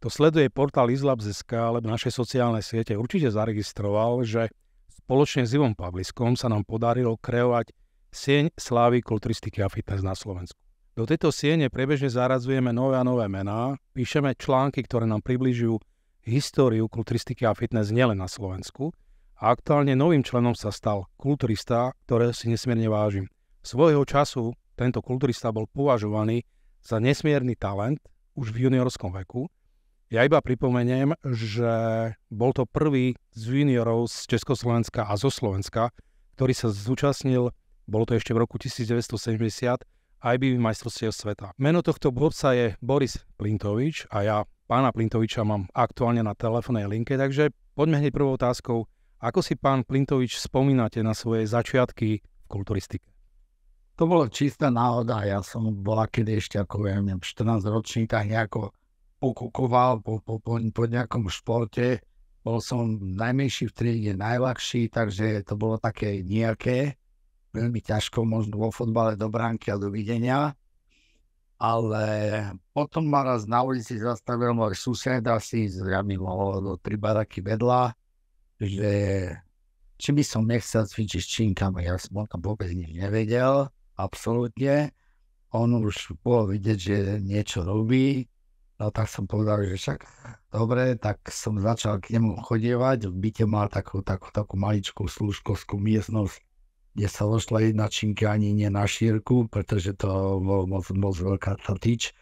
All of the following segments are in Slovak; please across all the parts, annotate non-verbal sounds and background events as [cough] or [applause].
to sleduje portál Izlab.sk alebo naše sociálne siete, určite zaregistroval, že spoločne s Ivom Pavliskom sa nám podarilo kreovať sieň slávy kulturistiky a fitness na Slovensku. Do tejto siene prebežne zaradzujeme nové a nové mená, píšeme články, ktoré nám približujú históriu kulturistiky a fitness nielen na Slovensku a aktuálne novým členom sa stal kulturista, ktorého si nesmierne vážim. Svojho času tento kulturista bol považovaný za nesmierny talent už v juniorskom veku ja iba pripomeniem, že bol to prvý z juniorov z Československa a zo Slovenska, ktorý sa zúčastnil, bolo to ešte v roku 1970, IBB majstrovstiev sveta. Meno tohto bobca je Boris Plintovič a ja pána Plintoviča mám aktuálne na telefónnej linke, takže poďme hneď prvou otázkou. Ako si pán Plintovič spomínate na svoje začiatky v kulturistike? To bolo čistá náhoda. Ja som bola kedy ešte ako, ja 14 ročný, tak nejako pokukoval po, po, po, po nejakom športe. Bol som najmenší v triede, najľahší, takže to bolo také nejaké. Veľmi ťažko, možno vo fotbale do bránky a do videnia, Ale potom ma raz na ulici zastavil môj sused, asi z Ramilo do tri baraky vedľa, že či by som nechcel cvičiť s činkami. Ja som o tom vôbec nič nevedel, absolútne. On už bol vidieť, že niečo robí, No tak som povedal, že však dobre, tak som začal k nemu chodievať. V byte mal takú, takú, takú maličkú slúžkovskú miestnosť, kde sa vošla jedna činka ani nie na šírku, pretože to bol moc, moc veľká tyč.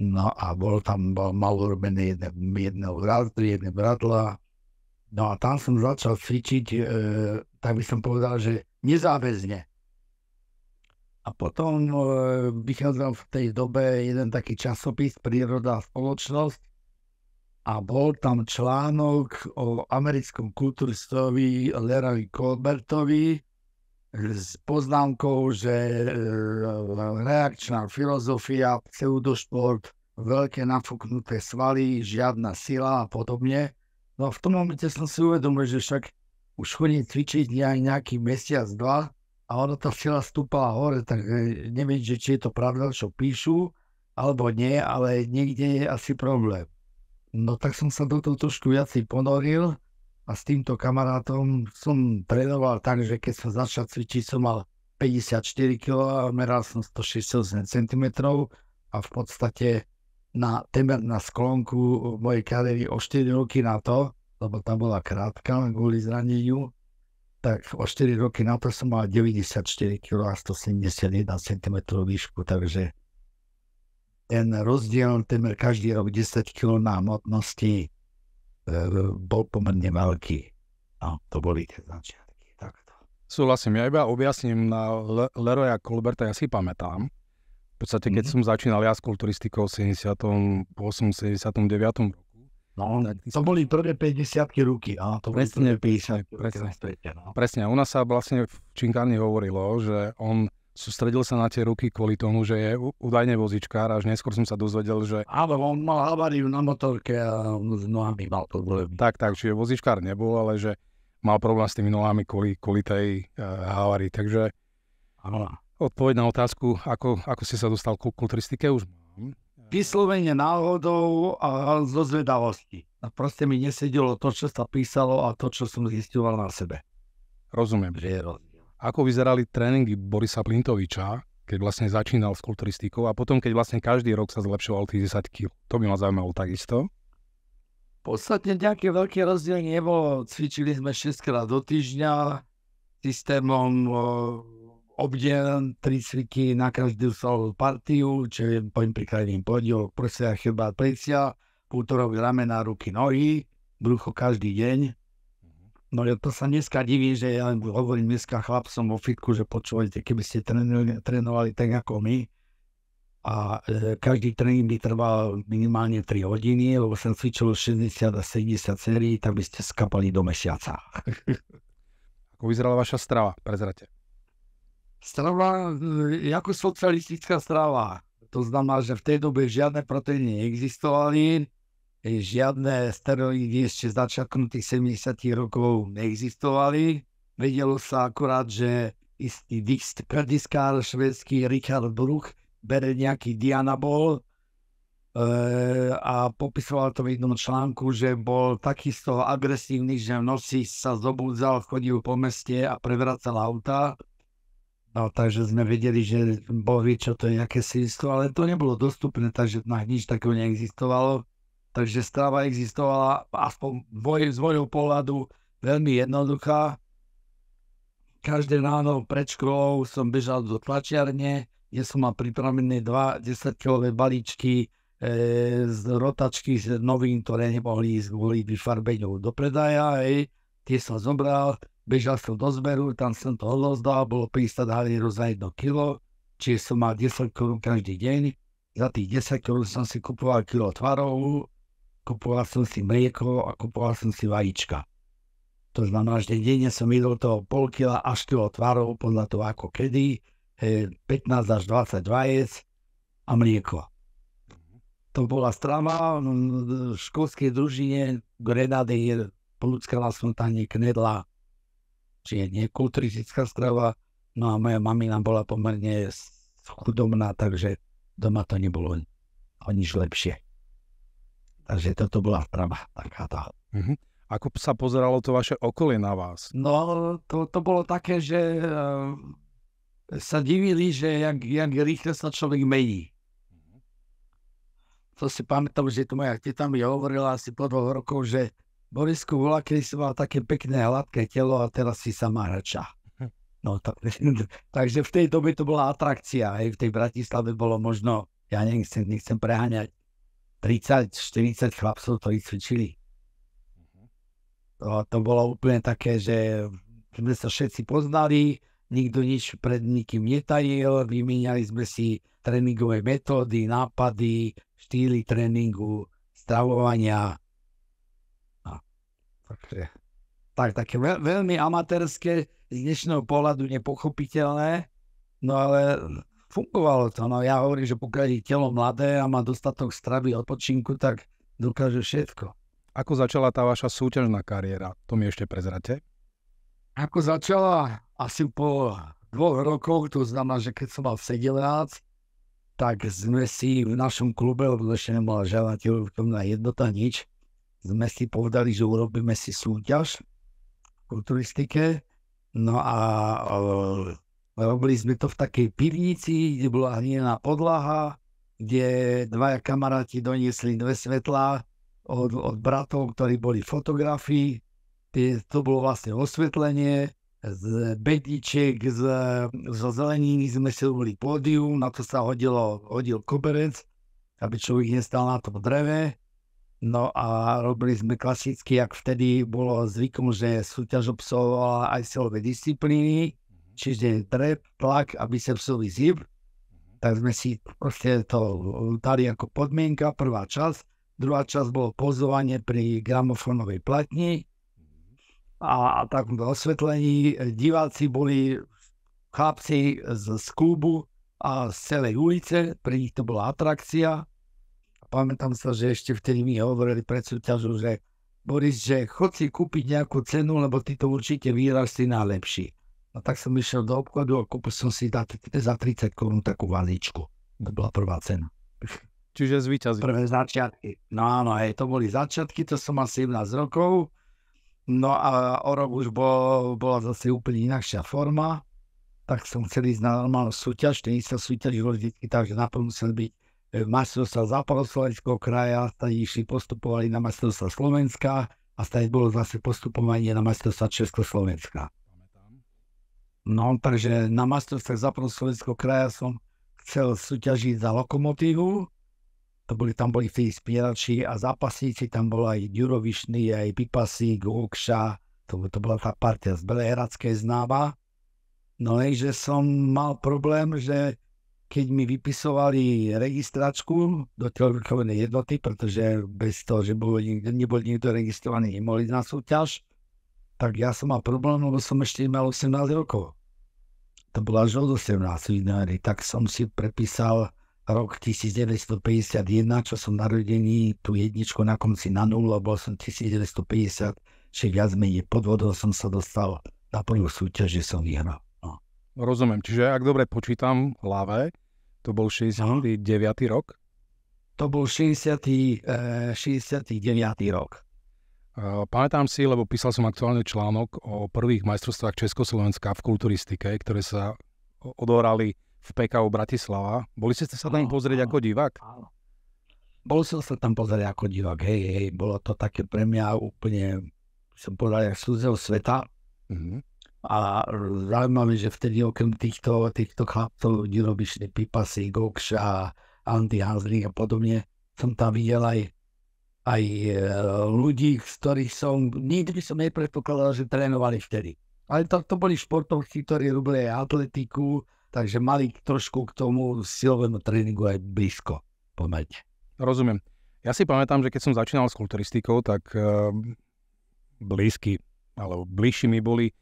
No a bol tam bol mal urobené jedné, jedného razdry, jedné bratla. No a tam som začal cvičiť, e, tak by som povedal, že nezáväzne. A potom e, vychádzal v tej dobe jeden taký časopis Príroda a spoločnosť a bol tam článok o americkom kulturistovi Larry Colbertovi s poznámkou, že e, reakčná filozofia, pseudošport, veľké nafúknuté svaly, žiadna sila a podobne. No a v tom momente som si uvedomil, že však už chodím cvičiť aj nejaký mesiac, dva, a ona tá sila stúpala hore, tak e, neviem, že či je to pravda, čo píšu, alebo nie, ale niekde je asi problém. No tak som sa do toho trošku viacej ponoril a s týmto kamarátom som trénoval tak, že keď som začal cvičiť, som mal 54 kg a meral som 168 cm a v podstate na, temer na sklonku mojej kariéry o 4 roky na to, lebo tá bola krátka kvôli zraneniu, tak o 4 roky na to som mal 94 kg a 171 cm výšku, takže ten rozdiel témer každý rok 10 kg na hmotnosti e, bol pomerne veľký. No, to boli tie začiatky. Takto. Súhlasím, ja iba objasním na Le- Leroya Colberta, ja si pamätám. V podstate, keď mm-hmm. som začínal ja s kulturistikou v 78. 79. roku, No, to boli prvé 50 ruky, a to presne, boli 50 presne, svete, no. presne. U nás sa vlastne v Činkárni hovorilo, že on sústredil sa na tie ruky kvôli tomu, že je údajne vozičkár, až neskôr som sa dozvedel, že... Áno, on mal havariu na motorke a s nohami mal problém. Tak, tak, čiže vozičkár nebol, ale že mal problém s tými nohami kvôli, kvôli tej uh, e, havarii, takže... Áno. Odpoveď na otázku, ako, ako si sa dostal ku kulturistike, už mám vyslovene náhodou a zo zvedavosti. A proste mi nesedelo to, čo sa písalo a to, čo som zistoval na sebe. Rozumiem. Že je Ako vyzerali tréningy Borisa Plintoviča, keď vlastne začínal s kulturistikou a potom, keď vlastne každý rok sa zlepšoval tých 10 kg. To by ma zaujímalo takisto. V podstate nejaký veľký rozdiel nebolo. Cvičili sme 6 krát do týždňa systémom Obdiel tri cviky na každú solo partiu, čo je poviem príkladným podiel, prsia, chyba plecia, útorok, ramena, ruky, nohy, brucho každý deň. No ja to sa dneska diví, že ja hovorím dneska chlapcom vo fitku, že počúvajte, keby ste trénovali, trénovali tak ako my, a e, každý tréning by trval minimálne 3 hodiny, lebo som cvičil 60 a 70 sérií, tak by ste skapali do mesiaca. [laughs] ako vyzerala vaša strava? Prezrate. Strava, ako socialistická strava. To znamená, že v tej dobe žiadne proteíny neexistovali, žiadne steroidy ešte začiatkom tých 70 rokov neexistovali. Vedelo sa akurát, že istý diskár švedský Richard Bruch bere nejaký dianabol eh, a popisoval to v jednom článku, že bol takisto agresívny, že v noci sa zobudzal, chodil po meste a prevracal auta No, takže sme vedeli, že Boh vie, čo to je, aké sírstvo, ale to nebolo dostupné, takže na nič takého neexistovalo. Takže strava existovala, aspoň môj, z môjho pohľadu, veľmi jednoduchá. Každé ráno pred školou som bežal do tlačiarne, kde som mal pripravené dva 10-kilové balíčky e, z rotačky z novín, ktoré nemohli ísť kvôli vyfarbeniu do predaja. Hej. Tie som zobral, bežal som do zberu, tam som to odozdal, bolo 50 halierov za 1 kilo, čiže som mal 10 korún každý deň. Za tých 10 korún som si kupoval kilo tvarov, kupoval som si mlieko a kupoval som si vajíčka. To znamená, že denne som jedol toho pol kila až kilo tvarov, podľa toho ako kedy, 15 e, až 20 vajec a mlieko. To bola strava, no, no, no, v školskej družine Grenady, polúckala som tam knedla či je nekulturistická strava. No a moja mamina bola pomerne chudobná, takže doma to nebolo o nič lepšie. Takže toto bola strava tá. Mm-hmm. Ako sa pozeralo to vaše okolie na vás? No, to, to bolo také, že e, sa divili, že jak, jak rýchle sa človek mení. Mhm. To si pamätám, že to moja teta mi hovorila asi po dvoch rokov, že Borisku volá, kedy som mal také pekné, hladké telo a teraz si sama hrača. Mhm. No, tak, [laughs] takže v tej dobe to bola atrakcia. Aj v tej Bratislave bolo možno, ja nechcem, nechcem preháňať, 30-40 chlapcov, ktorí cvičili. To, mhm. no, to bolo úplne také, že sme sa všetci poznali, nikto nič pred nikým netajil, vymieniali sme si tréningové metódy, nápady, štýly tréningu, stravovania, Takže, tak, také veľ, veľmi amatérske, z dnešného pohľadu nepochopiteľné, no ale fungovalo to. No ja hovorím, že pokiaľ je telo mladé a má dostatok stravy a odpočinku, tak dokáže všetko. Ako začala tá vaša súťažná kariéra? To mi ešte prezrate. Ako začala asi po dvoch rokoch, to znamená, že keď som mal 17, tak sme si v našom klube, lebo ešte nebola tom na jednota, nič, sme si povedali, že urobíme si súťaž v kulturistike. No a robili sme to v takej pivnici, kde bola hnená podlaha, kde dvaja kamaráti doniesli dve svetlá od, od bratov, ktorí boli fotografii. To bolo vlastne osvetlenie z bedničiek, z, zo zeleniny sme si robili pódium, na to sa hodilo, hodil koberec, aby človek nestal na tom dreve. No a robili sme klasicky, Ak vtedy bolo zvykom, že súťaž obsahovala aj silové disciplíny, mhm. čiže trep, tlak a bicepsový zip. Mhm. Tak sme si proste to dali ako podmienka, prvá časť. Druhá časť bolo pozovanie pri gramofonovej platni mhm. a, a v osvetlení. E, diváci boli chlapci z, z klubu a z celej ulice, pre nich to bola atrakcia pamätám sa, že ešte vtedy mi hovorili pred súťažou, že Boris, že chod si kúpiť nejakú cenu, lebo ty to určite vyhráš si najlepší. A tak som išiel do obchodu a kúpil som si za, za 30 korún takú valičku. To bola prvá cena. Čiže zvíťazil. Prvé začiatky. No áno, hej, to boli začiatky, to som mal 17 rokov. No a o rok už bol, bola zase úplne inakšia forma. Tak som chcel ísť na normálnu súťaž, ten sa súťaž vždy tak, že naplno musel byť E, majstrovstva západoslovenského kraja, stade išli postupovali na majstrovstva Slovenska a stade bolo zase postupovanie na majstrovstva Československa. No, takže na majstrovstve západoslovenského kraja som chcel súťažiť za Lokomotívu, to boli, tam boli tí spierači a zápasníci, tam bol aj Jurovišný, aj Pipasík, Okša, to, to bola tá partia z Belehradskej známa. No lenže som mal problém, že keď mi vypisovali registračku do trojvykovnej jednoty, pretože bez toho, že boli, neboli niekto registrovaný, nemohli na súťaž, tak ja som mal problém, lebo som ešte mal 18 rokov. To bola až od 18 vidnári, tak som si prepísal rok 1951, čo som narodený, tú jedničku na konci na nulu, bol som 1950, či viac menej podvodov som sa dostal na prvú súťaž, že som vyhral. Rozumiem. Čiže ak dobre počítam, Lave, to bol 69. Aha. rok? To bol 60, e, 69. rok. E, pamätám si, lebo písal som aktuálny článok o prvých majstrovstvách Československa v kulturistike, ktoré sa odohrali v PKU Bratislava. Boli ste sa tam pozrieť áno, ako divák? Áno. Bol som sa tam pozrieť ako divák, hej, hej. Bolo to také pre mňa úplne, som povedal, jak sveta. Mm-hmm a zaujímavé, že vtedy okrem týchto, týchto chlapcov Dirobišny, Pipasy, Gokš a Andy Hanzlík a podobne, som tam videl aj, aj e, ľudí, z ktorých som, nikdy som nepredpokladal, že trénovali vtedy. Ale to, to boli športovci, ktorí robili aj atletiku, takže mali trošku k tomu silovému tréningu aj blízko, pomerne. Rozumiem. Ja si pamätám, že keď som začínal s kulturistikou, tak uh, blízky, alebo bližší mi boli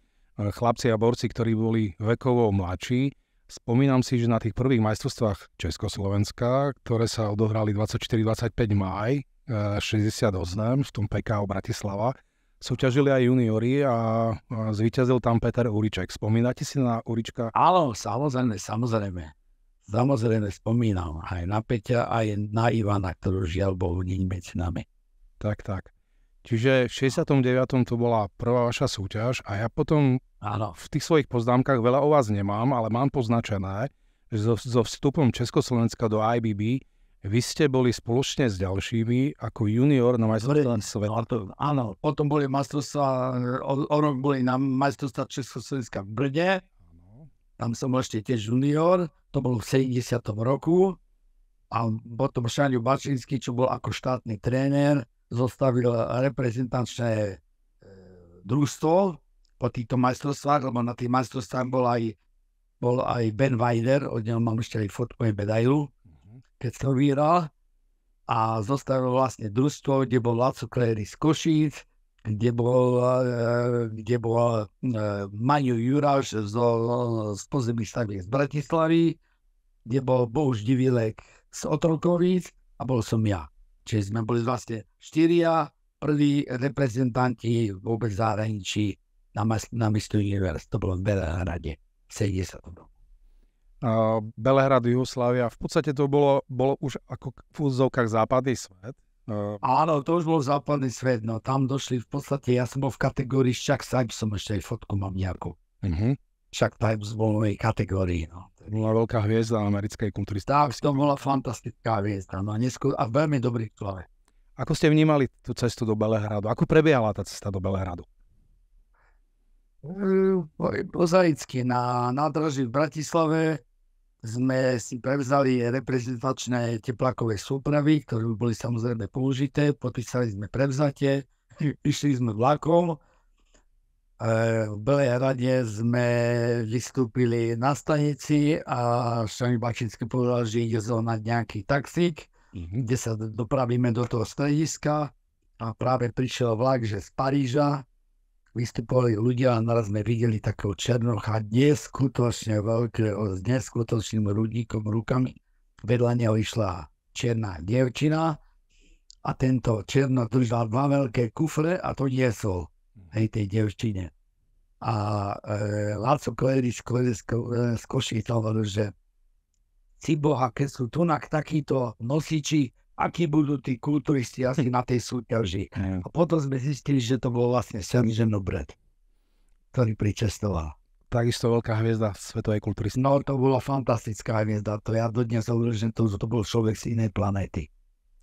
chlapci a borci, ktorí boli vekovo mladší. Spomínam si, že na tých prvých majstrovstvách Československa, ktoré sa odohrali 24-25 maj 68 v tom PKO Bratislava, súťažili aj juniori a, zvíťazil tam Peter Uriček. Spomínate si na Urička? Áno, samozrejme, samozrejme. Samozrejme spomínam aj na Peťa, aj na Ivana, ktorú žiaľ Bohu nie medzi nami. Tak, tak. Čiže v 69. to bola prvá vaša súťaž a ja potom Áno. v tých svojich poznámkach veľa o vás nemám, ale mám poznačené, že so, so vstupom Československa do IBB vy ste boli spoločne s ďalšími ako junior na majstrovstvá sveta. No, áno, potom boli majstrovstvá, o, o rok boli na majstrovstvá Československa v Brne. Áno. Tam som ešte tiež junior, to bolo v 70. roku. A potom Šaniu Bačinský, čo bol ako štátny tréner, zostavil reprezentačné e, družstvo po týchto majstrovstvách, lebo na tých majstrovstvách bol aj, bol aj Ben Weider, od neho mám ešte aj fotku aj medailu, mhm. keď to vyhral. A zostavil vlastne družstvo, kde bol Laco Klery z Košíc, kde bol, e, kde bol e, Maňo Juraš z, z pozemných stavieb z Bratislavy, kde bol Bohuž Divilek z Otrokovic a bol som ja. Čiže sme boli vlastne štyria prví reprezentanti vôbec zahraničí na, mas- na Mistu To bolo v Belehrade 70. Uh, Belehrad, Jugoslavia. V podstate to bolo, bolo už ako v úzovkách západný svet. Uh... Áno, to už bol západný svet, no tam došli v podstate, ja som bol v kategórii Šak Symes, som ešte aj fotku mám nejakú. Uh-huh. Mhm. Sajbs bol v mojej kategórii, no bola veľká hviezda americkej kultúry. Tak, to bola fantastická hviezda no, neskôr, a veľmi dobrý človek. Ako ste vnímali tú cestu do Belehradu? Ako prebiehala tá cesta do Belehradu? Eh, Prozaicky na nádraží v Bratislave sme si prevzali reprezentačné teplakové súpravy, ktoré boli samozrejme použité, podpísali sme prevzatie, [laughs] išli sme vlakom, E, v Belej Hrade sme vystúpili na stanici a Šami Bačinský povedal, že ide zohnať nejaký taxík, mm-hmm. kde sa dopravíme do toho strediska a práve prišiel vlak, že z Paríža vystupovali ľudia a naraz sme videli takého Černocha neskutočne veľkého, s neskutočným rudníkom rukami. Vedľa neho išla černá dievčina a tento Černo držal dva veľké kufre a to niesol hej, tej devčine. A e, Láco Klerič, Klerič z Košic hovoril, že si boha, keď sú tu na takíto nosiči, akí budú tí kulturisti asi na tej súťaži. [laughs] A potom sme zistili, že to bol vlastne Sergeant Nobret, ktorý pričestoval. Takisto veľká hviezda svetovej kulturistiky. No, to bola fantastická hviezda. To ja dodnes hovorím, že to, to bol človek z inej planéty.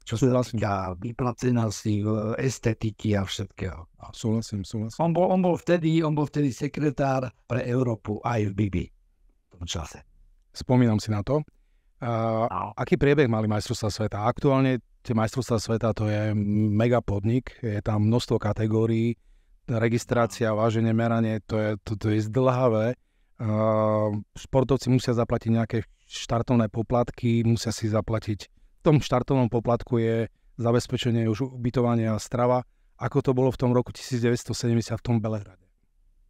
Čo sa Estetika, vyplacenosti, e, estetiky a všetkého. Súhlasím, súhlasím. On bol, on bol, vtedy, on bol vtedy sekretár pre Európu aj v Bibi v tom čase. Spomínam si na to. Uh, no. aký priebeh mali majstrovstvá sveta? Aktuálne tie majstrovstvá sveta to je mega podnik, je tam množstvo kategórií, registrácia, no. váženie, meranie, to je, to, to je zdlhavé. Uh, športovci musia zaplatiť nejaké štartovné poplatky, musia si zaplatiť tom štartovom poplatku je zabezpečenie už ubytovania a strava, ako to bolo v tom roku 1970 v tom Belehrade.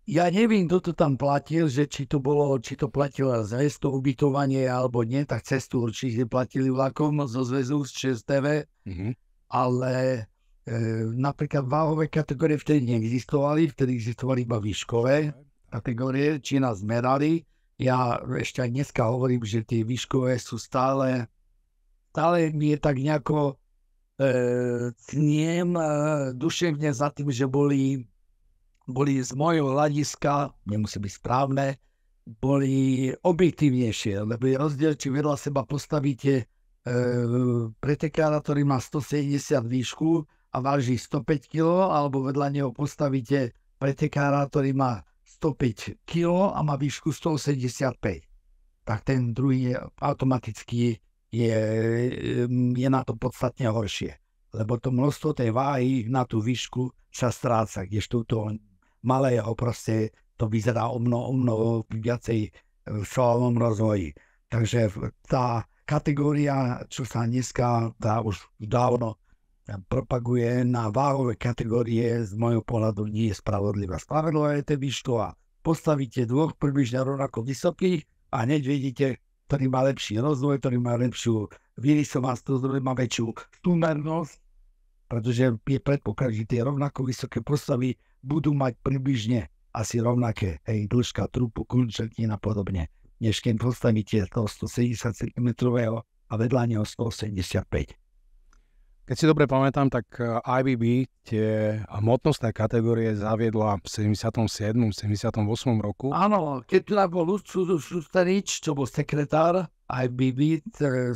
Ja neviem, kto to tam platil, že či to bolo, či to platilo zväz to ubytovanie alebo nie, tak cestu určite platili vlakom zo zväzu z ČSTV, mm-hmm. ale e, napríklad váhové kategórie vtedy neexistovali, vtedy existovali iba výškové kategórie, či nás merali. Ja ešte aj dneska hovorím, že tie výškové sú stále stále mi je tak nejako e, cniem e, duševne za tým, že boli, boli z mojho hľadiska, nemusí byť správne, boli objektívnejšie, lebo je rozdiel, či vedľa seba postavíte e, pretekára, ktorý má 170 výšku a váži 105 kg, alebo vedľa neho postavíte pretekára, ktorý má 105 kg a má výšku 185. Tak ten druhý je automaticky je, je na to podstatne horšie, lebo to množstvo tej váhy na tú výšku sa stráca, kdežto to malého proste to vyzerá o mnoho, o mnoho viacej e, v svalovom rozvoji. Takže tá kategória, čo sa dneska, tá už dávno e, propaguje na váhové kategórie, z môjho pohľadu nie je spravodlivá. Spravodlivé je to a Postavíte dvoch približne rovnako vysokých a hneď vidíte, ktorý má lepší rozvoj, ktorý má lepšiu vyrysovastosť, ktorý má väčšiu štúmernosť, pretože je predpoklad, že tie rovnako vysoké postavy budú mať približne asi rovnaké, hej, dĺžka trupu, končetín a podobne, než keď postavíte toho 170 cm a vedľa neho 185. Keď si dobre pamätám, tak eh, IBB tie hmotnostné kategórie zaviedla v 77. 78. roku. Áno, keď tu bol Šustarič, čo bol sekretár IBB eh,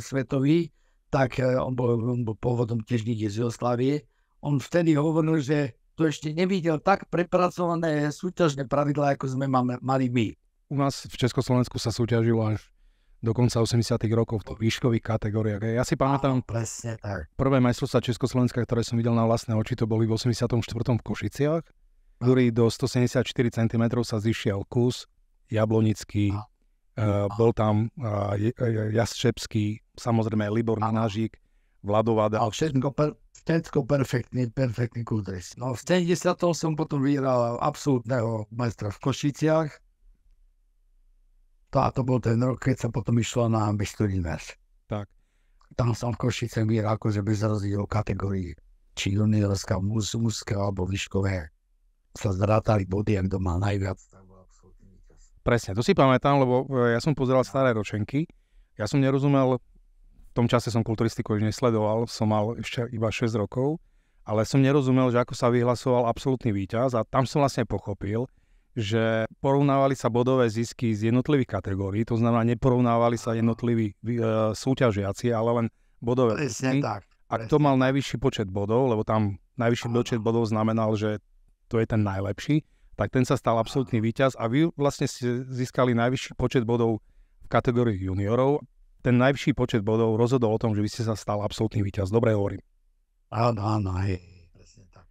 svetový, tak eh, on bol, on bol pôvodom tiež niekde z Joslavie. On vtedy hovoril, že to ešte nevidel tak prepracované súťažné pravidlá, ako sme mali my. U nás v Československu sa súťažilo až do konca 80. rokov v výškových kategóriách. Ja si pamätám presne tak. prvé majstrovstvá Československa, ktoré som videl na vlastné oči, to boli v 84. v Košiciach, ktorý do 174 cm sa zišiel kus, Jablonický, Uh, bol tam uh, e, e, Jastrzebský, samozrejme Libor Nanážik, Vladovada. A všetko, per, všetko perfektný, perfektný kúdris. No v 70. som potom vyhral absolútneho majstra v Košiciach to a to bol ten rok, keď sa potom išlo na Miss Universe. Tak. Tam som v Košice vyhral akože bez rozdielu kategórií, či juniorská, mus, alebo výškové. Sa zrátali body, ak kto má najviac, absolútny Presne, to si pamätám, lebo e, ja som pozeral staré ročenky. Ja som nerozumel, v tom čase som kulturistiku už nesledoval, som mal ešte iba 6 rokov, ale som nerozumel, že ako sa vyhlasoval absolútny víťaz a tam som vlastne pochopil, že porovnávali sa bodové zisky z jednotlivých kategórií, to znamená, neporovnávali sa jednotliví e, súťažiaci, ale len bodové presne zisky. Tak, A kto mal najvyšší počet bodov, lebo tam najvyšší Aha. počet bodov znamenal, že to je ten najlepší, tak ten sa stal absolútny víťaz a vy vlastne ste získali najvyšší počet bodov v kategórii juniorov. Ten najvyšší počet bodov rozhodol o tom, že vy ste sa stal absolútny víťaz. Dobre hovorím. Áno, áno, hej. Presne tak.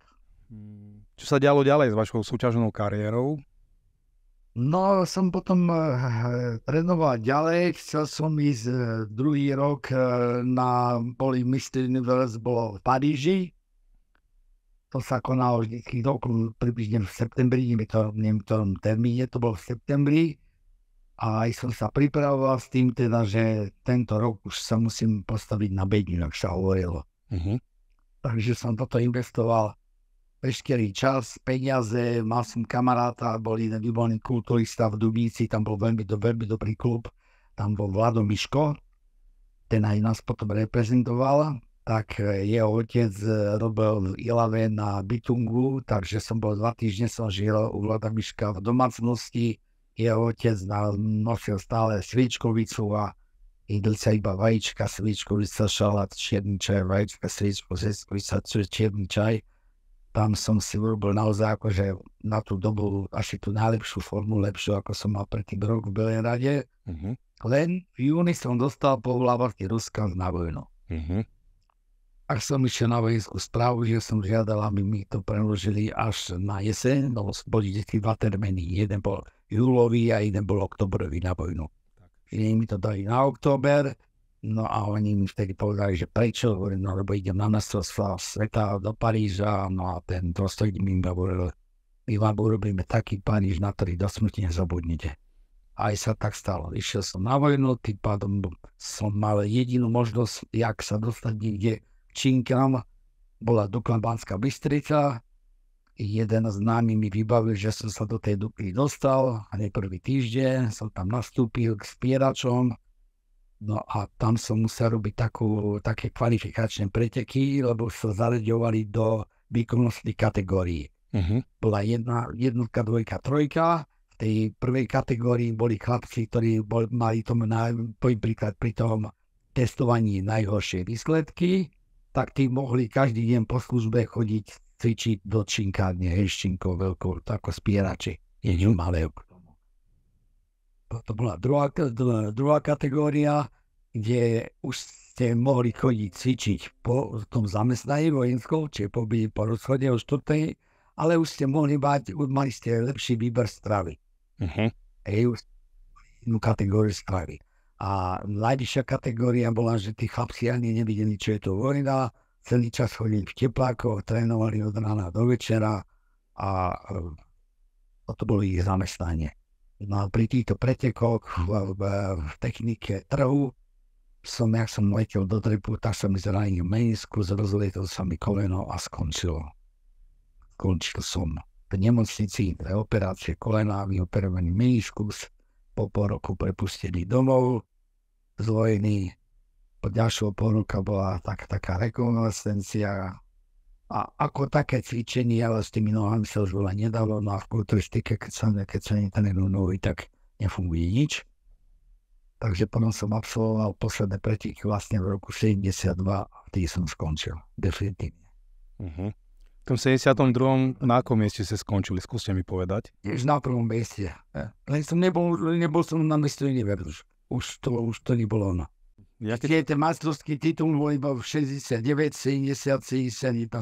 Hmm. Čo sa dialo ďalej s vašou súťažnou kariérou? No som potom eh, trénoval ďalej, chcel som ísť eh, druhý rok eh, na boli Mr. Universe, bolo v Paríži. To sa konalo vždy roku, približne v septembri, neviem, to, neviem termíne, to bolo v septembri. A aj som sa pripravoval s tým teda, že tento rok už sa musím postaviť na bedinu, ak sa hovorilo. Uh-huh. Takže som toto investoval veškerý čas, peniaze, mal som kamaráta, bol jeden výborný kulturista v Dubíci, tam bol veľmi, do, veľmi dobrý klub, tam bol Vlado Miško, ten aj nás potom reprezentoval, tak e, jeho otec e, robil v Ilave na Bitungu, takže som bol dva týždne, som žil u Vlada Miška v domácnosti, jeho otec nosil stále svičkovicu a sa iba vajíčka, svičkovica, šalát, čierny čaj, vajíčka, svičkovica, čierny čaj tam som si urobil naozaj akože na tú dobu asi tú najlepšiu formu, lepšiu ako som mal predtým rok v Belenrade. Uh-huh. Mhm. Len v júni som dostal povolávací rozkaz na vojnu. Uh-huh. Ak som išiel na vojenskú správu, že som žiadal, aby mi to preložili až na jeseň, no boli deti dva termény, Jeden bol júlový a jeden bol oktobrový na vojnu. Iní mi to dali na október, No a oni mi vtedy povedali, že prečo, hovorím, no lebo idem na mestrovstvá sveta do Paríža, no a ten dôstojník mi hovoril, my vám urobíme taký Paríž, na ktorý do smrti nezabudnite. Aj sa tak stalo. Išiel som na vojnu, tým pádom som mal jedinú možnosť, jak sa dostať niekde činkám. Bola Dukla Banská Bystrica. Jeden z nami mi vybavil, že som sa do tej Dukly dostal. a prvý týždeň som tam nastúpil k spieračom No a tam som musel robiť takú, také kvalifikačné preteky, lebo sa zaraďovali do výkonnostných kategórií. Uh-huh. Mhm. Bola jedna, jednotka, dvojka, trojka. V tej prvej kategórii boli chlapci, ktorí bol, mali tom na, príklad, pri tom testovaní najhoršie výsledky, tak tí mohli každý deň po službe chodiť cvičiť do činkárne, hej, veľkou, ako spierači, uh-huh. malého to bola druhá, druhá kategória, kde už ste mohli chodiť cvičiť po tom zamestnaní vojenskou, či po, po rozchode o štvrtej, Ale už ste mohli mať, mali ste lepší výber stravy. Uh-huh. Mhm. Ej, už inú kategóriu stravy. A najvyššia kategória bola, že tí chlapci ani nevideli, čo je to vojna, celý čas chodili v teplákoch, trénovali od rána do večera a, a to bolo ich zamestnanie no, pri týchto pretekoch v, mhm. v, v technike trhu som, jak som letel do trepu, tak som zranil menisku, zrozletel sa mi koleno a skončilo. Skončil som v nemocnici, v operácie kolena, vyoperovaný menisku, po pol roku prepustený domov, vojny, Po ďalšou ponuka bola tak, taká rekonvalescencia, a ako také cvičenie, ale s tými nohami sa už veľa nedalo, no a v kulturistike, keď sa, keď sa netrenujú nohy, tak nefunguje nič. Takže potom som absolvoval posledné pretiky vlastne v roku 72 a vtedy som skončil, definitívne. Uh-huh. V tom 72. na akom mieste ste skončili, skúste mi povedať. Jež na prvom mieste. E, len som nebol, nebol som na mieste, neviem, Už to, už to nebolo ono. Ja keď... Tieto majstrovský titul bol iba v 69, 70, 70, 72.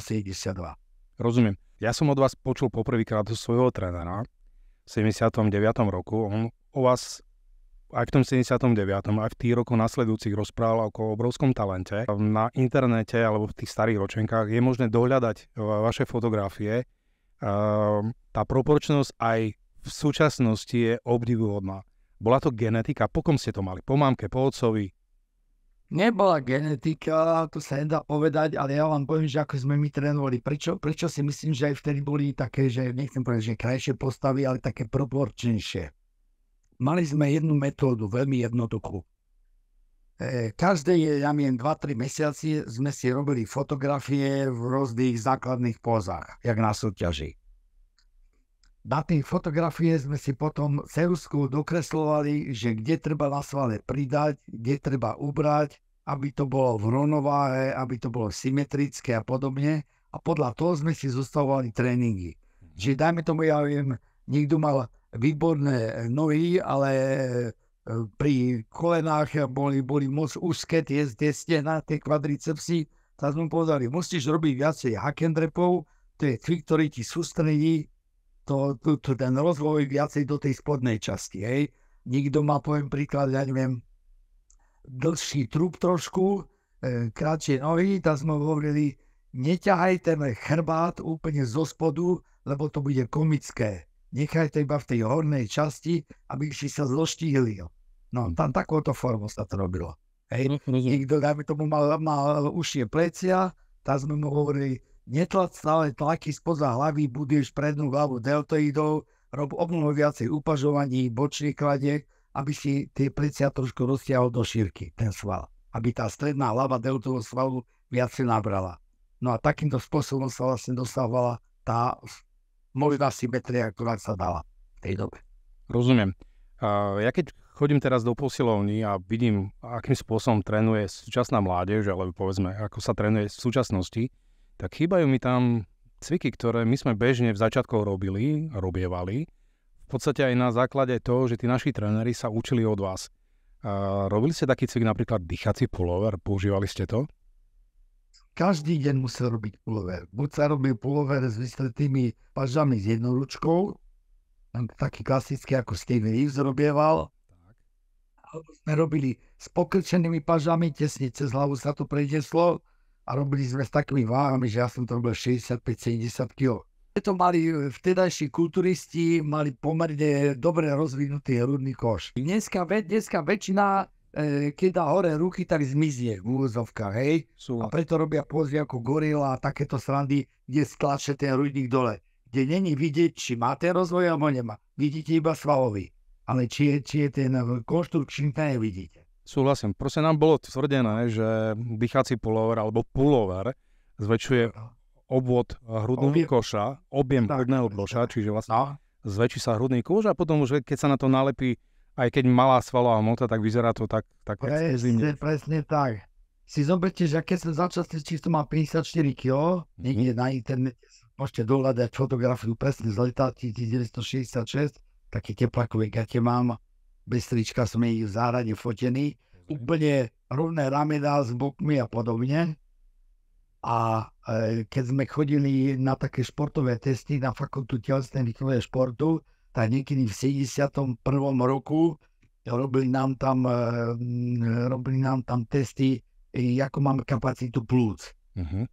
Rozumiem. Ja som od vás počul poprvýkrát od svojho trénera v 79. roku. On o vás aj v tom 79. aj v tých rokoch nasledujúcich rozprával o obrovskom talente. Na internete alebo v tých starých ročenkách je možné dohľadať e, vaše fotografie. E, tá proporčnosť aj v súčasnosti je obdivuhodná. Bola to genetika, po kom ste to mali? Po mamke, po otcovi, Nebola genetika, to sa nedá povedať, ale ja vám poviem, že ako sme my trénovali. Prečo, prečo si myslím, že aj vtedy boli také, že nechcem povedať, že krajšie postavy, ale také proporčnejšie. Mali sme jednu metódu, veľmi jednoduchú. E, každé, ja miem, 2-3 mesiaci sme si robili fotografie v rôznych základných pozách, jak na súťaži. Na tej fotografie sme si potom ceruskou dokreslovali, že kde treba na svale pridať, kde treba ubrať, aby to bolo v rovnováhe, aby to bolo symetrické a podobne. A podľa toho sme si zostavovali tréningy. Mhm. Že dajme tomu, ja viem, niekto mal výborné nohy, ale e, pri kolenách boli, boli moc úzke tie zdesnená, tie kvadricepsy. Tak sme povedali, musíš robiť viacej hack and drepov, to je cvik, ktorý ti sústredí to, to, to, ten rozvoj viacej do tej spodnej časti. Hej. Nikto má, poviem príklad, ja neviem, dlhší trup trošku, e, kratšie nohy, tam sme hovorili, neťahaj ten chrbát úplne zo spodu, lebo to bude komické. Nechaj to iba v tej hornej časti, aby si sa zloštíhli. No, hm. tam takouto formou sa to robilo. Hej. Nikto, dajme tomu, mal, mal ušie plecia, tam sme mu hovorili, Netlať stále tlaky spoza hlavy, buduješ prednú hlavu deltoidov, rob o mnoho viacej upažovaní, bočných kladiek, aby si tie plecia trošku roztiahol do šírky, ten sval. Aby tá stredná hlava deltového svalu si nabrala. No a takýmto spôsobom sa vlastne dostávala tá možná symetria, ktorá sa dala v tej dobe. Rozumiem. Uh, ja keď chodím teraz do posilovní a vidím, akým spôsobom trénuje súčasná mládež, alebo povedzme, ako sa trénuje v súčasnosti, tak chýbajú mi tam cviky, ktoré my sme bežne v začiatkoch robili, robievali. V podstate aj na základe toho, že tí naši tréneri sa učili od vás. A robili ste taký cvik napríklad dýchací pullover, používali ste to? Každý deň musel robiť pulover. Buď sa robil pullover s vysvetými pažami s jednou ručkou, taký klasický, ako Steve Reeves robieval, alebo sme robili s pokrčenými pažami, tesne cez hlavu sa to predieslo a robili sme s takými váhami, že ja som to robil 65-70 kg. To mali e, vtedajší kulturisti, mali pomerne dobre rozvinutý hrudný koš. Dneska, dneska väčšina e, keď dá hore ruky, tak zmizne v úvozovkách, hej? Sú. A preto robia pozvy ako gorila a takéto srandy, kde stlače ten rudník dole. Kde není vidieť, či má ten rozvoj alebo nemá. Vidíte iba svalový. Ale či je, či je ten e, konštrukčný, ten nevidíte. Súhlasím. Proste nám bolo tvrdené, že dýchací pulover alebo pulover zväčšuje obvod eh, hrudného objem. koša, objem tak, hrudného koša, čiže vlastne no. zväčší sa hrudný koš a potom už keď sa na to nalepí aj keď malá svalová hmota, tak vyzerá to tak, tak presne, presne tak. Si zoberte, že keď som začal s to má 54 kg, mhm. niekde mm-hmm. na internete môžete dohľadať fotografiu presne z leta 1966, také teplakové gate mám Bystrička sme ich v záhrade fotení. Úplne rovné ramená s bokmi a podobne. A e, keď sme chodili na také športové testy na fakultu telesnej výchove športu, tak niekedy v 71. roku robili nám tam, e, robili nám tam testy, e, ako máme kapacitu plúc. Uh-huh. Mhm.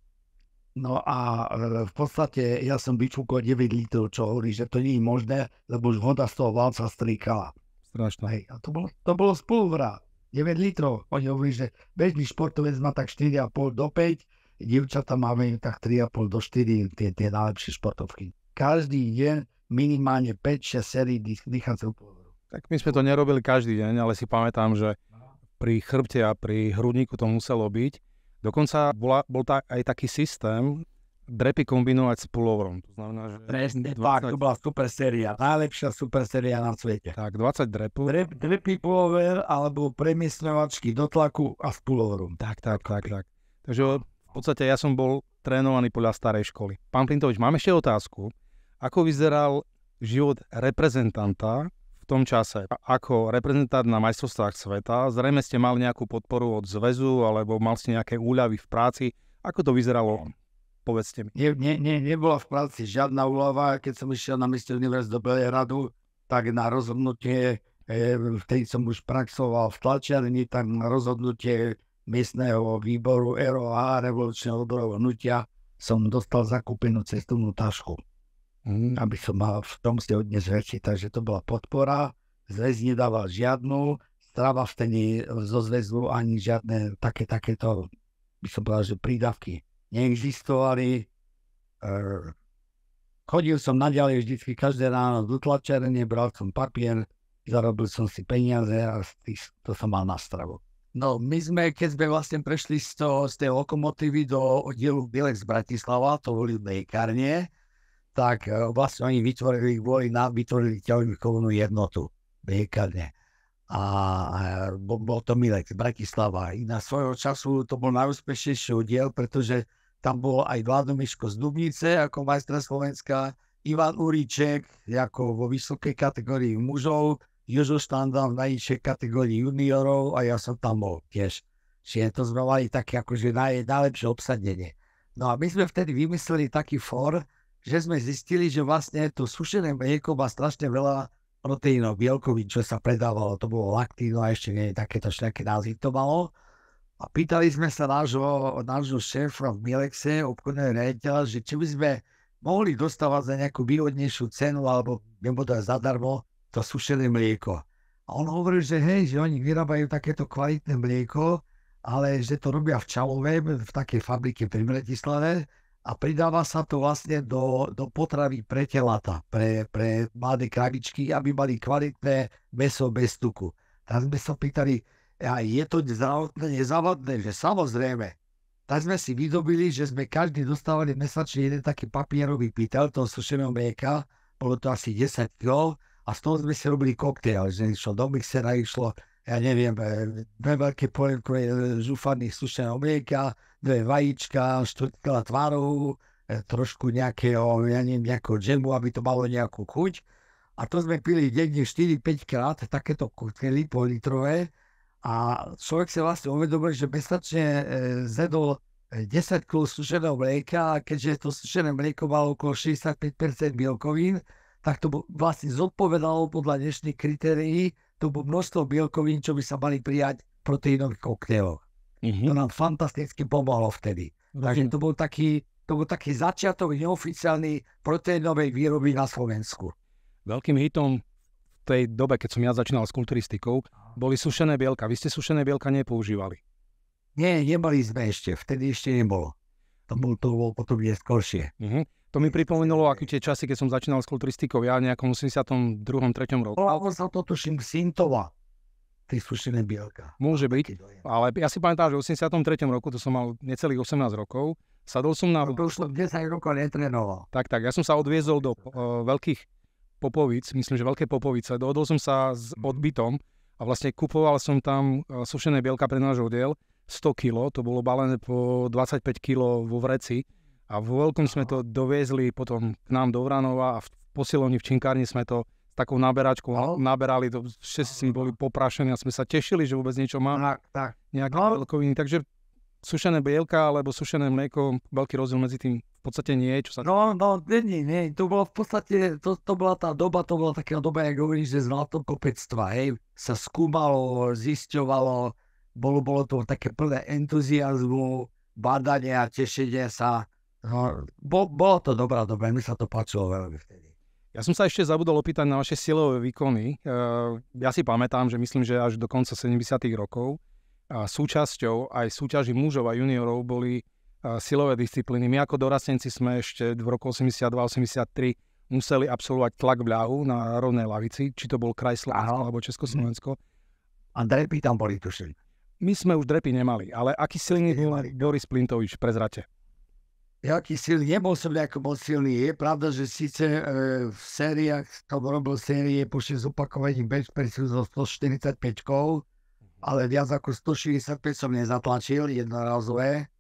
No a v podstate ja som vyčúkol 9 litrov, čo hovorí, že to nie je možné, lebo už voda z toho válca strikala. Strašná. Hej, a to bolo, to bolo spoluhra. 9 litrov. Oni hovorili, že bežný športovec má tak 4,5 do 5, dievčata máme tak 3,5 do 4, tie, tie najlepšie športovky. Každý deň minimálne 5-6 sérií dýchacieho pohovoru. Tak my sme to nerobili každý deň, ale si pamätám, že pri chrbte a pri hrudníku to muselo byť. Dokonca bola, bol tá, aj taký systém, drepy kombinovať s pulovrom. To znamená, že... Presne 20... tak, to bola super séria. Najlepšia super séria na svete. Tak, 20 drepov. Drep, drepy pulover alebo premiesňovačky do tlaku a s pulovrom. Tak, tak, tak, tak. Takže v podstate ja som bol trénovaný podľa starej školy. Pán Plintovič, mám ešte otázku. Ako vyzeral život reprezentanta v tom čase. Ako reprezentant na majstrovstvách sveta, zrejme ste mali nejakú podporu od zväzu, alebo mal ste nejaké úľavy v práci. Ako to vyzeralo Povedzte mi. Nie, nie, nie, nebola v práci žiadna úlova, Keď som išiel na miesto univerz do Belehradu, tak na rozhodnutie, eh, tej som už praxoval v tlačiarni, tak na rozhodnutie miestneho výboru ROA, revolučného odborového hnutia, som dostal zakúpenú cestovnú tašku. Mm. Aby som mal v tom ste odnes veci, takže to bola podpora. Zväz nedával žiadnu, strava vtedy eh, zo zväzu ani žiadne také, takéto, by som povedal, že prídavky neexistovali. E, chodil som naďalej vždy každé ráno z utlačerenie, bral som papier, zarobil som si peniaze a to som mal na stravu. No, my sme, keď sme vlastne prešli z, toho, z tej lokomotívy do oddielu Bielek z Bratislava, to boli v lekárne, tak e, vlastne oni vytvorili, boli na, vytvorili ťahovú jednotu v lekárne. A, a bol, bol to Milek z Bratislava. I na svojho času to bol najúspešnejší oddiel, pretože tam bol aj Miško z Dubnice ako majstra Slovenska, Ivan Uriček ako vo vysokej kategórii mužov, Jožo Štanda v najnižšej kategórii juniorov a ja som tam bol tiež. Čiže to sme mali také akože naj, najlepšie obsadenie. No a my sme vtedy vymysleli taký for, že sme zistili, že vlastne to sušené mlieko má strašne veľa proteínov, bielkovín, čo sa predávalo, to bolo laktíno a ešte nie takéto všetké názvy to malo. A pýtali sme sa nášho, nášho šéfa v Milexe, obchodného riaditeľa, že či by sme mohli dostávať za nejakú výhodnejšiu cenu alebo nebo to aj zadarmo to sušené mlieko. A on hovoril, že hej, že oni vyrábajú takéto kvalitné mlieko, ale že to robia v Čalove, v takej fabrike pri Bratislave a pridáva sa to vlastne do, do potravy pre telata, pre, pre mladé krabičky, aby mali kvalitné meso bez tuku. Tak sme sa pýtali, a je to nezávadné, že samozrejme, tak sme si vydobili, že sme každý dostávali mesačne jeden taký papierový pýtel toho sušeného mlieka, bolo to asi 10 kg a z toho sme si robili koktejl, že išlo do mixera, išlo, ja neviem, e, dve veľké polievkové e, žufaných sušeného mlieka, dve vajíčka, štvrtkala tvarov, e, trošku nejakého, ja neviem, nejakého džemu, aby to malo nejakú chuť. A to sme pili denne 4-5 krát, takéto koktejly politrové, a človek si vlastne uvedomil, že bezstačne eh, zjedol 10 eh, kg sušeného mlieka a keďže to sušené mlieko malo okolo 65% bielkovín, tak to vlastne zodpovedalo podľa dnešných kritérií tomu množstvo bielkovín, čo by sa mali prijať proteínových koktejloch. Mm-hmm. To nám fantasticky pomohlo vtedy. Mm-hmm. Takže to bol taký, to bol taký začiatok neoficiálny proteínovej výroby na Slovensku. Veľkým hitom v tej dobe, keď som ja začínal s kulturistikou, boli sušené bielka. Vy ste sušené bielka nepoužívali. Nie, nebali sme ešte. Vtedy ešte nebolo. To bol to bol potom neskôršie. Uh-huh. To mi pripomenulo, ako tie časy, keď som začínal s kulturistikou, ja v nejakom 82. 3. roku. No, on sa to, tuším, Sintova, tie sušené bielka. Môže byť, ale ja si pamätám, že v 83. roku, to som mal necelých 18 rokov, sadol som na... to už som 10 rokov netrenoval. Tak, tak, ja som sa odviezol do uh, veľkých Popovic, myslím, že veľké Popovice, dohodol som sa s mhm. odbytom, a vlastne kupoval som tam e, sušené bielka pre náš oddiel, 100 kg, to bolo balené po 25 kg vo vreci a vo veľkom sme to doviezli potom k nám do Vranova a v posilovni v Činkárni sme to s takou naberačkou no. naberali, to všetci si boli no. poprašení a sme sa tešili, že vôbec niečo má tak, tak. nejaké no. bielkoviny, takže sušené bielka alebo sušené mlieko, veľký rozdiel medzi tým v podstate nie, čo sa... No, no, nie, nie, to bolo v podstate, to, to bola tá doba, to bola taká doba, jak hovoríš, že zlatom kopectva, hej, sa skúmalo, zisťovalo, bolo, bolo to také plné entuziasmu, badania, tešenia sa, no, bo, bolo to dobrá doba, mi sa to páčilo veľmi vtedy. Ja som sa ešte zabudol opýtať na vaše silové výkony. Eh, ja si pamätám, že myslím, že až do konca 70. rokov a súčasťou aj súťaží mužov a juniorov boli silové disciplíny. My ako dorastenci sme ešte v roku 82-83 museli absolvovať tlak v ľahu na rovnej lavici, či to bol kraj Slovensko alebo mhm. Československo. A drepy tam boli, tuším. My sme už drepy nemali, ale aký silný bol Boris Plintovič, prezrate? Ja aký silný, nebol som nejako moc silný. Je pravda, že síce e, v sériách, som robil série po 6 opakovaní bez presu so 145 mhm. ale viac ako 165 som nezatlačil jednorazové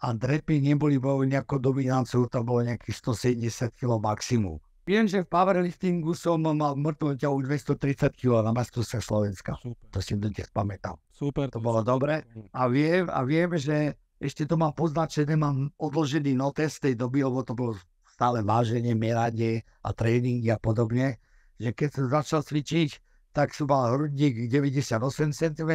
a drepy neboli bol nejako dominancov, to bolo nejakých 170 kg maximum. Viem, že v powerliftingu som mal mŕtvoľ ťahu 230 kg na majstrovstve Slovenska. Super. To si dnes pamätám. Super. To, bolo dobre. A viem, a viem, že ešte to mám poznačené, mám odložený notes z tej doby, lebo to bolo stále váženie, meranie a tréningy a podobne. Že keď som začal cvičiť, tak som mal hrudník 98 cm,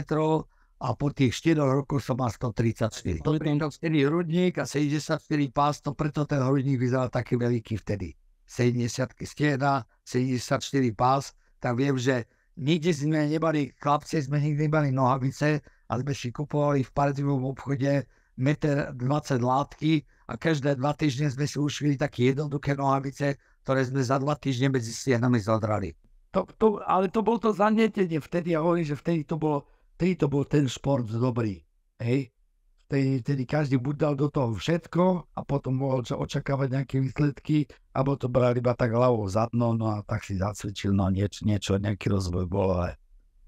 a po tých 4 rokoch som mal 134. To je to 4 hrudník a 74 pás, to preto ten hrudník vyzeral taký veľký vtedy. 70 stieda, 74 pás, tak viem, že nikde sme nebali chlapci, sme nikdy nemali nohavice a sme si kupovali v parzivom obchode meter 20 látky a každé dva týždne sme si ušili také jednoduché nohavice, ktoré sme za dva týždne medzi stiehnami zodrali. To, to, ale to bolo to zanietenie vtedy, ja hovorím, že vtedy to bolo vtedy to bol ten šport dobrý. Hej? Vtedy, vtedy každý buď dal do toho všetko a potom mohol čo očakávať nejaké výsledky, alebo to bral iba tak hlavou za dno, no a tak si zacvičil, no nieč, niečo, nejaký rozvoj bol, ale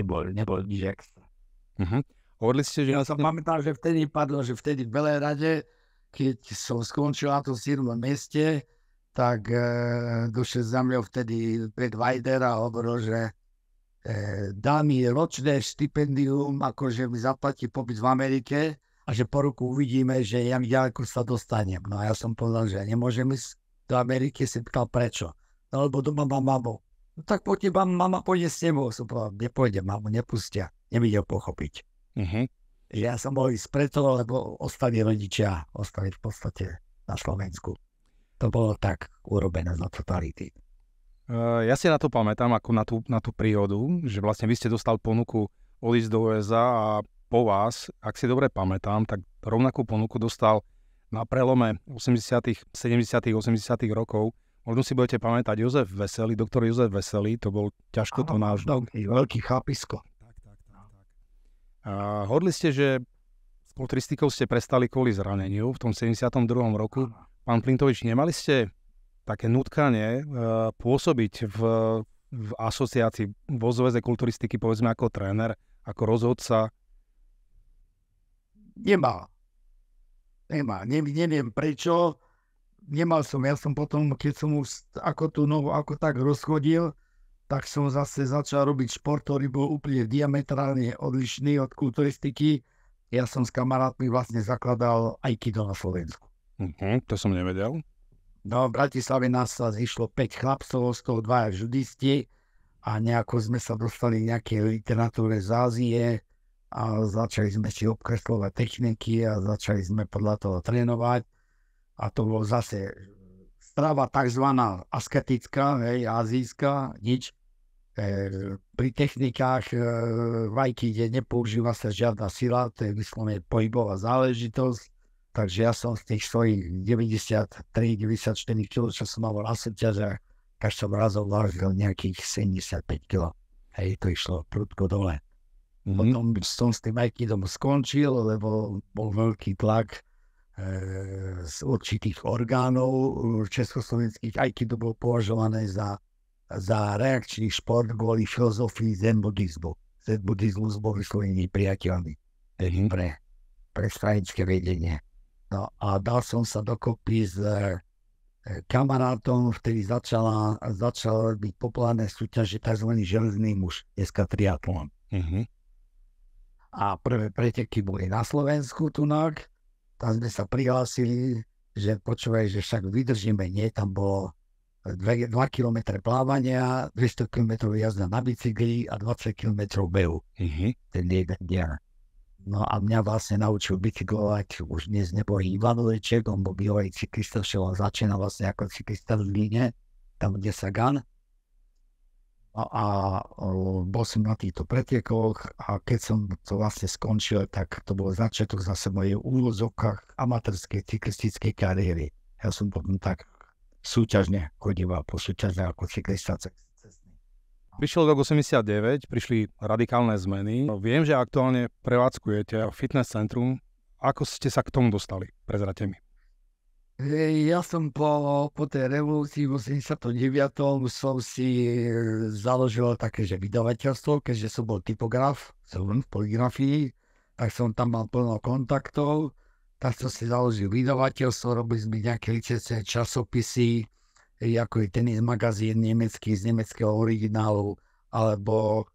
nebol, nebol nič extra. Uh-huh. Hovorili ste, že... Ja som vlastne- pamätal, že vtedy padlo, že vtedy v rade, keď som skončil na tom 7. meste, tak e, eh, došiel za mňa vtedy pred a hovoril, že Eh, dá mi ročné štipendium, akože mi zaplatí pobyt v Amerike a že po roku uvidíme, že ja mi ďaleko sa dostanem. No a ja som povedal, že nemôžem ísť do Ameriky, si pýtal prečo. No lebo doma mám mamu. No tak poďte, mama pôjde s tebou. Som povedal, nepôjde, mamu nepustia. Nevidel pochopiť. Uh-huh. ja som bol ísť preto, lebo ostali rodičia, ostali v podstate na Slovensku. To bolo tak urobené za totality. Eh, ja si na to pamätám, ako na tú, na tú príhodu, že vlastne vy ste dostal ponuku odísť do USA a po vás, ak si dobre pamätám, tak rovnakú ponuku dostal na prelome 80., 70., 80. rokov. Možno si budete pamätať Jozef Veselý, doktor Jozef Veselý, to bol ťažko to náš... Veľký chápisko. Tak, tak, tak, tak. A hodli ste, že s kulturistikou ste prestali kvôli zraneniu v tom 72. roku. Pán Plintovič, nemali ste také nutkanie eh, pôsobiť v, v asociácii, vo zväze kulturistiky, povedzme ako tréner, ako rozhodca? Nemá. Nemá. Ne, neviem prečo. Nemal som. Ja som potom, keď som už ako tú novú, ako tak rozchodil, tak som zase začal robiť šport, ktorý bol úplne diametrálne odlišný od kulturistiky. Ja som s kamarátmi vlastne zakladal Aikido na Slovensku. Uh-huh, to som nevedel. No, v Bratislave nás sa zišlo 5 chlapcov, z toho dvaja žudisti a nejako sme sa dostali nejaké literatúre z Ázie a začali sme si obkreslovať techniky a začali sme podľa toho trénovať a to bolo zase strava tzv. asketická, hej, azijská, nič. E, pri technikách e, vajky, kde nepoužíva sa žiadna sila, to je vyslovene pohybová záležitosť. Takže ja som z tých svojich 93-94 kg, čo som mal na súťažiach, až som razom vážil nejakých 75 kg. Hej, to išlo prudko dole. Mm-hmm. Potom som s tým aikidom skončil, lebo bol veľký tlak e, z určitých orgánov československých. Aikido bol považované za, za reakčný šport kvôli filozofii zen buddhizmu. Zen buddhizmus bol vyslovený priateľmi mm-hmm. pre, pre stranické vedenie. No a dal som sa dokopy s e, kamarátom, vtedy začala, začal byť populárne súťaže tzv. železný muž, dneska triatlon. Uh-huh. A prvé preteky boli na Slovensku tunak, tam sme sa prihlásili, že počúvaj, že však vydržíme, nie, tam bolo 2, km plávania, 200 km jazda na bicykli a 20 km behu. Uh-huh. Ten jeden deň. No a mňa vlastne naučil bicyklovať už dnes nebo Ivan Leček, on bol bývalý cyklista, šiel on začína vlastne ako cyklista v Líne, tam kde sa gan. No a, a bol som na týchto pretekoch a keď som to vlastne skončil, tak to bol začiatok zase mojej úvozovkách amatérskej cyklistickej kariéry. Ja som potom tak súťažne chodíval po súťažne ako cyklista Prišiel rok 89, prišli radikálne zmeny. Viem, že aktuálne prevádzkujete fitness centrum. Ako ste sa k tomu dostali? Prezrate mi. Ja som po, po tej revolúcii v 89. som si eh, založil také, že vydavateľstvo, keďže som bol typograf, som v poligrafii, tak som tam mal plno kontaktov, tak som si založil vydavateľstvo, robili sme nejaké licencie, časopisy, ako je ten magazín nemecký z nemeckého originálu, alebo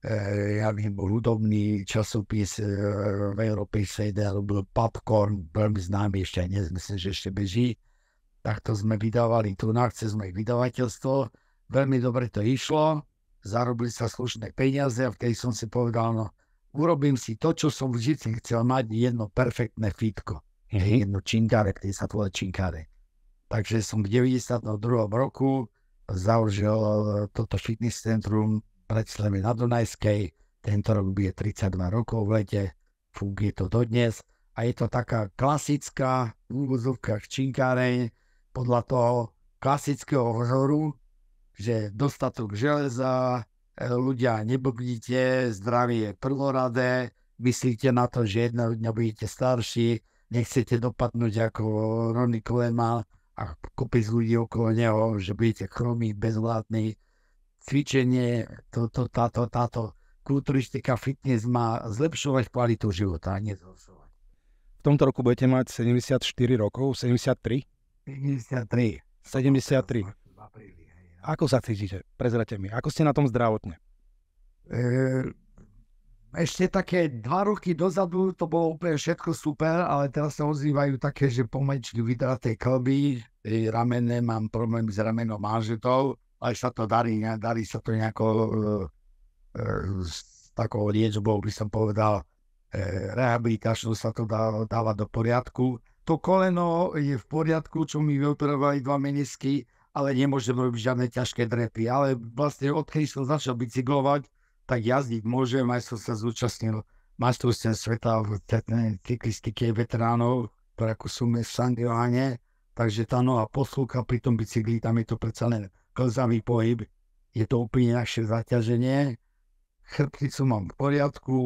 e, ja viem, hudobný časopis e, v Európe CD, alebo Popcorn, veľmi známy ešte, myslím, že ešte beží. Takto sme vydávali tu na cez moje vydavateľstvo. Veľmi dobre to išlo, zarobili sa slušné peniaze a vtedy som si povedal, no urobím si to, čo som vždy chcel mať, jedno perfektné fitko. Mm-hmm. Jedno činkare, ktorý sa volá činkare. Takže som v 92. roku založil e, toto fitness centrum Bratslave na Dunajskej. Tento rok bude 32 rokov v lete, funguje to dodnes. A je to taká klasická v úvodzovkách činkáreň podľa toho klasického vzoru, že dostatok železa, e, ľudia nebudíte, zdravie je prvoradé, myslíte na to, že jedného dňa budete starší, nechcete dopadnúť ako Ronnie Coleman, a kopec ľudí okolo neho, že budete chromí, bezvládni. Cvičenie, to, táto, táto kulturistika, fitness má zlepšovať kvalitu života, a nezhoršovať. V tomto roku budete mať 74 rokov, 73? 73. 73. Ako sa cítite? Prezrate mi. Ako ste na tom zdravotne? E- ešte také dva roky dozadu to bolo úplne všetko super, ale teraz sa ozývajú také, že pomaličky vydraté klby, e, ramené, mám problém s ramenom manžetov, ale sa to darí, ne? darí sa to nejako e, e, s takou liečbou, by som povedal, rehabilitačnou sa to dá, dáva do poriadku. To koleno je v poriadku, čo mi vyoperovali dva menisky, ale nemôžem robiť žiadne ťažké drepy. Ale vlastne odkedy som začal bicyklovať, tak jazdiť môžem, aj som sa zúčastnil majstrovstiev sveta v cyklistike veteránov, ktoré ako sú v San Diane, takže tá noha poslúka pri tom bicykli, tam je to predsa len klzavý pohyb, je to úplne naše zaťaženie, chrbticu mám v poriadku,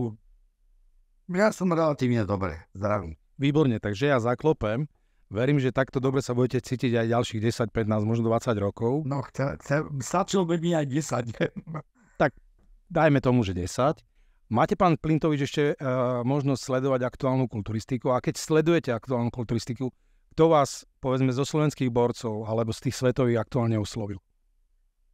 ja som relatívne dobre, zdravý. Výborne, takže ja zaklopem. Verím, že takto dobre sa budete cítiť aj ďalších 10, 15, možno 20 rokov. No, chce, chce, stačilo by mi aj 10. tak dajme tomu, že 10. Máte, pán Plintovič, ešte uh, možnosť sledovať aktuálnu kulturistiku a keď sledujete aktuálnu kulturistiku, kto vás, povedzme, zo slovenských borcov alebo z tých svetových aktuálne oslovil?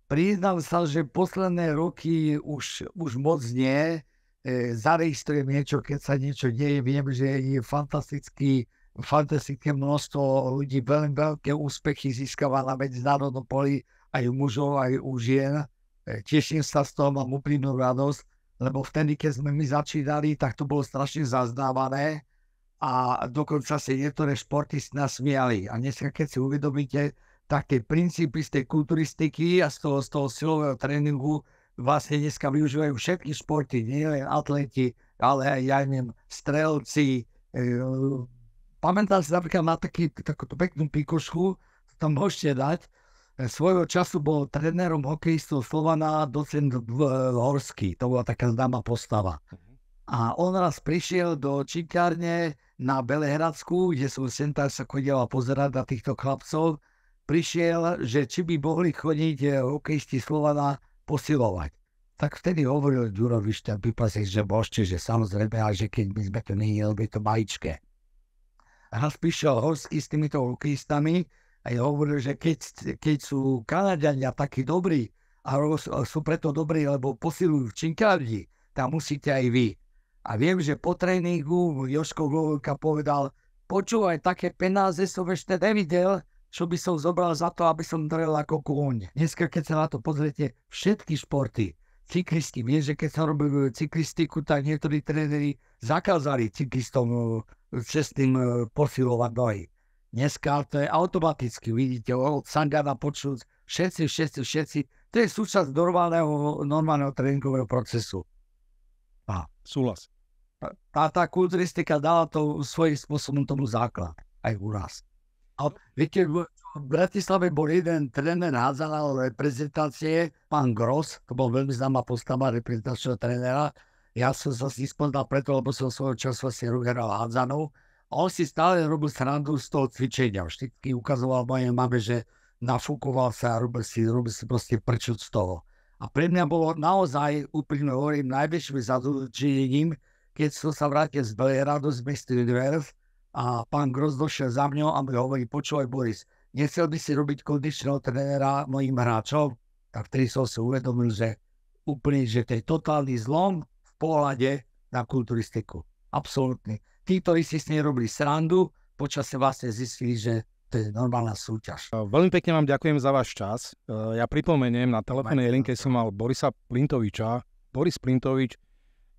Priznal sa, že posledné roky už, už moc nie. E, zaregistrujem niečo, keď sa niečo deje. Viem, že je fantastický, fantastické množstvo ľudí, veľmi veľké úspechy získava na medzinárodnom poli aj u mužov, aj u žien E, teším sa z toho, mám úplnú radosť, lebo vtedy, keď sme my začínali, tak to bolo strašne zazdávané a dokonca si niektoré športy nás smiali. A dnes, keď si uvedomíte, tak tie princípy z tej kulturistiky a z toho, z toho silového tréningu vlastne dneska využívajú všetky športy, nielen atleti, ale aj, ja neviem, strelci. E, Pamätám si napríklad na taký, takúto peknú pikošku, to tam môžete dať, E, svojho času bol trénerom hokejistov Slovana docent horsky, To bola taká známa postava. Mhm. A on raz prišiel do čikárne na Belehradsku, kde som tak sa chodila pozerať na týchto chlapcov. Prišiel, že či by mohli chodiť e, hokejisti Slovana posilovať. Tak vtedy hovoril Ďurovi Šťapipasek, že môžete, že samozrejme, a že keď by sme to nejeli, by to majičke. Raz prišiel horsky s týmito hokejistami, a ja hovoril, že keď, keď sú Kanadiania takí dobrí, a sú preto dobrí, lebo posilujú v činkárni, tam musíte aj vy. A viem, že po tréningu Joško Govorka povedal, počúvaj, také penáze, som ešte nevidel, čo by som zobral za to, aby som drel ako kôň. Dneska, keď sa na to pozriete, všetky športy, cyklisti, viem, že keď sa robili cyklistiku, tak niektorí tréneri zakázali cyklistom čestným eh, eh, posilovať nohy. Dneska to je automaticky, vidíte, od Sangana počuť, všetci, všetci, všetci. To je súčasť normálneho, normálneho tréningového procesu. A súhlas. Tá, tá kulturistika dala to svojím spôsobom tomu základ, aj u nás. A viete, v Bratislave bol jeden tréner hádzala reprezentácie, pán Gross, to bol veľmi známa postava reprezentačného trénera. Ja som sa s ním spoznal preto, lebo som svojho času asi Rugera hádzanou. A on si stále robil srandu z toho cvičenia. Všetky ukazoval mojej mame, že nafúkoval sa a robil si, robil si proste prčuť z toho. A pre mňa bolo naozaj, úplne hovorím, najväčším zadúčením, keď som sa vrátil z Belgradu z Mestu Univerz a pán Gross došiel za mňou a mi hovorí, počúvaj Boris, nechcel by si robiť kondičného trénera mojim hráčom? Tak vtedy som si uvedomil, že úplne, že to je totálny zlom v pohľade na kulturistiku. Absolutný tí, ktorí si s nej robili srandu, počasie vlastne zistili, že to je normálna súťaž. Veľmi pekne vám ďakujem za váš čas. E, ja pripomeniem, na telefónnej linke som mal Borisa Plintoviča. Boris Plintovič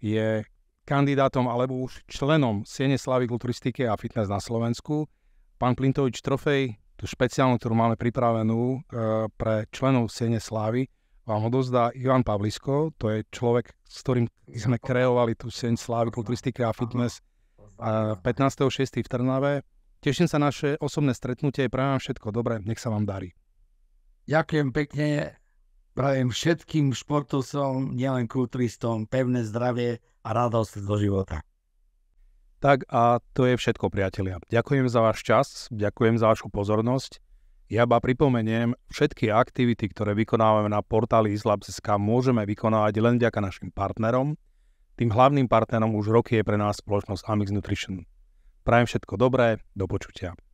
je kandidátom alebo už členom Siene Slavy kulturistiky a fitness na Slovensku. Pán Plintovič, trofej, tú špeciálnu, ktorú máme pripravenú e, pre členov Siene slavy vám ho dozdá Ivan Pavlisko, to je človek, s ktorým sme kreovali tú Sieň slavy kulturistiky a fitness 15.6. v Trnave. Teším sa na naše osobné stretnutie, prajem všetko dobré, nech sa vám darí. Ďakujem pekne, prajem všetkým športovcom, nielen kulturistom, pevné zdravie a radosť do života. Tak a to je všetko, priatelia. Ďakujem za váš čas, ďakujem za vašu pozornosť. Ja ba pripomeniem, všetky aktivity, ktoré vykonávame na portáli islab.sk môžeme vykonávať len vďaka našim partnerom, tým hlavným partnerom už roky je pre nás spoločnosť Amix Nutrition. Prajem všetko dobré, do počutia.